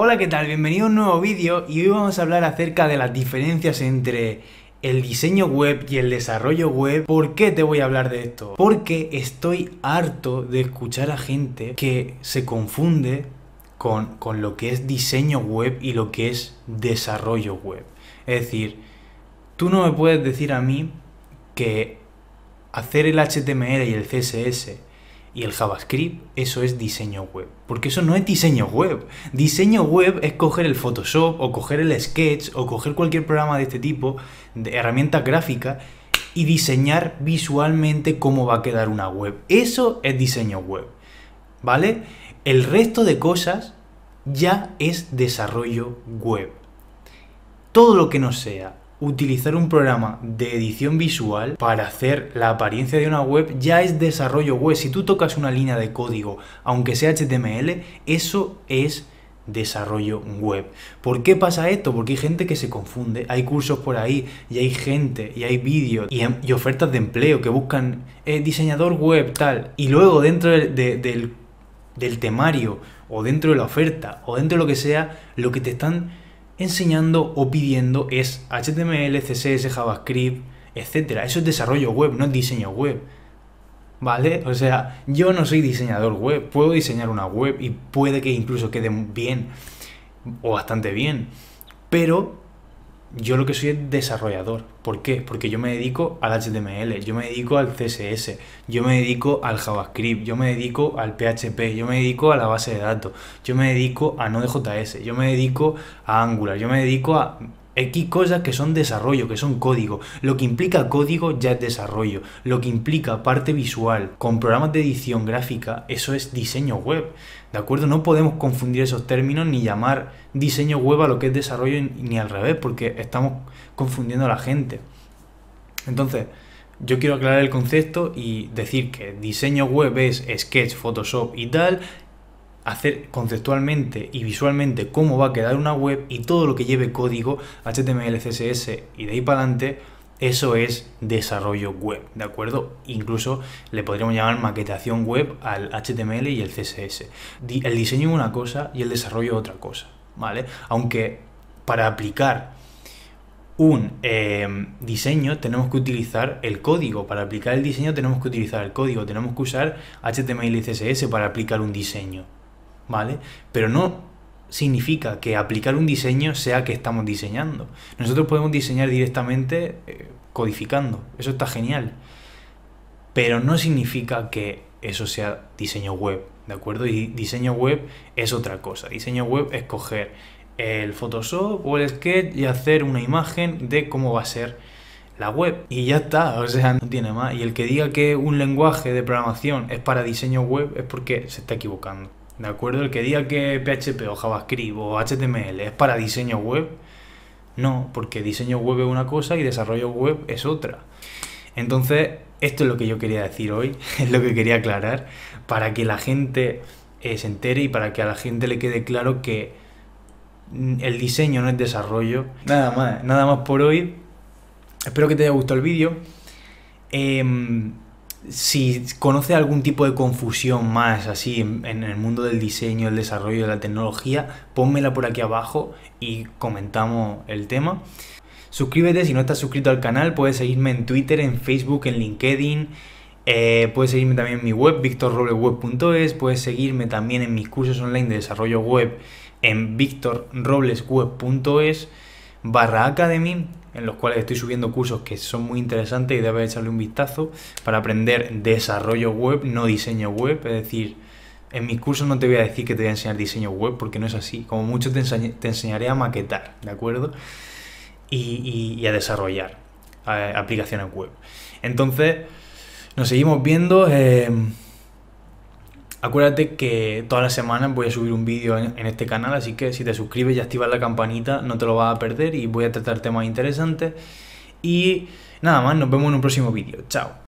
Hola, ¿qué tal? Bienvenido a un nuevo vídeo y hoy vamos a hablar acerca de las diferencias entre el diseño web y el desarrollo web. ¿Por qué te voy a hablar de esto? Porque estoy harto de escuchar a gente que se confunde con, con lo que es diseño web y lo que es desarrollo web. Es decir, tú no me puedes decir a mí que hacer el HTML y el CSS y el JavaScript, eso es diseño web. Porque eso no es diseño web. Diseño web es coger el Photoshop o coger el Sketch o coger cualquier programa de este tipo, de herramientas gráficas, y diseñar visualmente cómo va a quedar una web. Eso es diseño web. ¿Vale? El resto de cosas ya es desarrollo web. Todo lo que no sea Utilizar un programa de edición visual para hacer la apariencia de una web ya es desarrollo web. Si tú tocas una línea de código, aunque sea HTML, eso es desarrollo web. ¿Por qué pasa esto? Porque hay gente que se confunde, hay cursos por ahí y hay gente y hay vídeos y, em, ofertas de empleo que buscan eh, diseñador web tal y luego dentro del temario o dentro de la oferta o dentro de lo que sea, lo que te están enseñando o pidiendo es HTML, CSS, JavaScript, etc. Eso es desarrollo web, no es diseño web. ¿Vale? O sea, yo no soy diseñador web, puedo diseñar una web y puede que incluso quede bien o bastante bien, pero yo lo que soy es desarrollador. ¿Por qué? Porque yo me dedico al HTML, yo me dedico al CSS, yo me dedico al JavaScript, yo me dedico al PHP, yo me dedico a la base de datos, yo me dedico a Node.js, yo me dedico a Angular, yo me dedico a Aquí cosas que son desarrollo, que son código. Lo que implica código ya es desarrollo. Lo que implica parte visual con programas de edición gráfica, eso es diseño web. ¿De acuerdo? No podemos confundir esos términos ni llamar diseño web a lo que es desarrollo ni al revés, porque estamos confundiendo a la gente. Entonces, yo quiero aclarar el concepto y decir que diseño web es sketch, Photoshop y tal, hacer conceptualmente y visualmente cómo va a quedar una web y todo lo que lleve código HTML, CSS y de ahí para adelante, eso es desarrollo web, ¿de acuerdo? Incluso le podríamos llamar maquetación web al HTML y el CSS. El diseño es una cosa y el desarrollo es otra cosa, ¿vale? Aunque para aplicar un em, diseño tenemos que utilizar el código. Para aplicar el diseño tenemos que utilizar el código. Tenemos que usar HTML y CSS para aplicar un diseño, ¿vale? Pero no significa que aplicar un diseño sea que estamos diseñando. Nosotros podemos diseñar directamente eh, codificando, eso está genial. Pero no significa que eso sea diseño web, ¿de acuerdo? Y diseño web es otra cosa. Diseño web es coger el Photoshop o el Sketch y hacer una imagen de cómo va a ser la web. Y ya está, o sea, no tiene más. Y el que diga que un lenguaje de programación es para diseño web es porque se está equivocando. ¿De acuerdo? El que diga que PHP o JavaScript o HTML es para diseño web, no, porque diseño web es una cosa y desarrollo web es otra. Entonces, esto es lo que yo quería decir hoy, es lo que quería aclarar, para que la gente eh, se entere y para que a la gente le quede claro que mm, el diseño no es desarrollo. Nada más, nada más por hoy. Espero que te haya gustado el vídeo. Em, si conoce algún tipo de confusión más así en, el mundo del diseño, el desarrollo de la tecnología, pónmela por aquí abajo y comentamos el tema. Suscríbete si no estás suscrito al canal, puedes seguirme en Twitter, en Facebook, en LinkedIn, eh, puedes seguirme también en mi web, victorroblesweb.es, puedes seguirme también en mis cursos online de desarrollo web en victorroblesweb.es barra academy en los cuales estoy subiendo cursos que son muy interesantes y debes echarle un vistazo para aprender desarrollo web, no diseño web. Es decir, en mis cursos no te voy a decir que te voy a enseñar diseño web porque no es así. Como mucho te, enseñaré a maquetar, ¿de acuerdo? Y, a desarrollar eh, aplicaciones web. Entonces, nos seguimos viendo. Eh, Acuérdate que todas las semanas voy a subir un vídeo en, este canal, así que si te suscribes y activas la campanita no te lo vas a perder y voy a tratar temas interesantes. Y nada más, nos vemos en un próximo vídeo. Chao.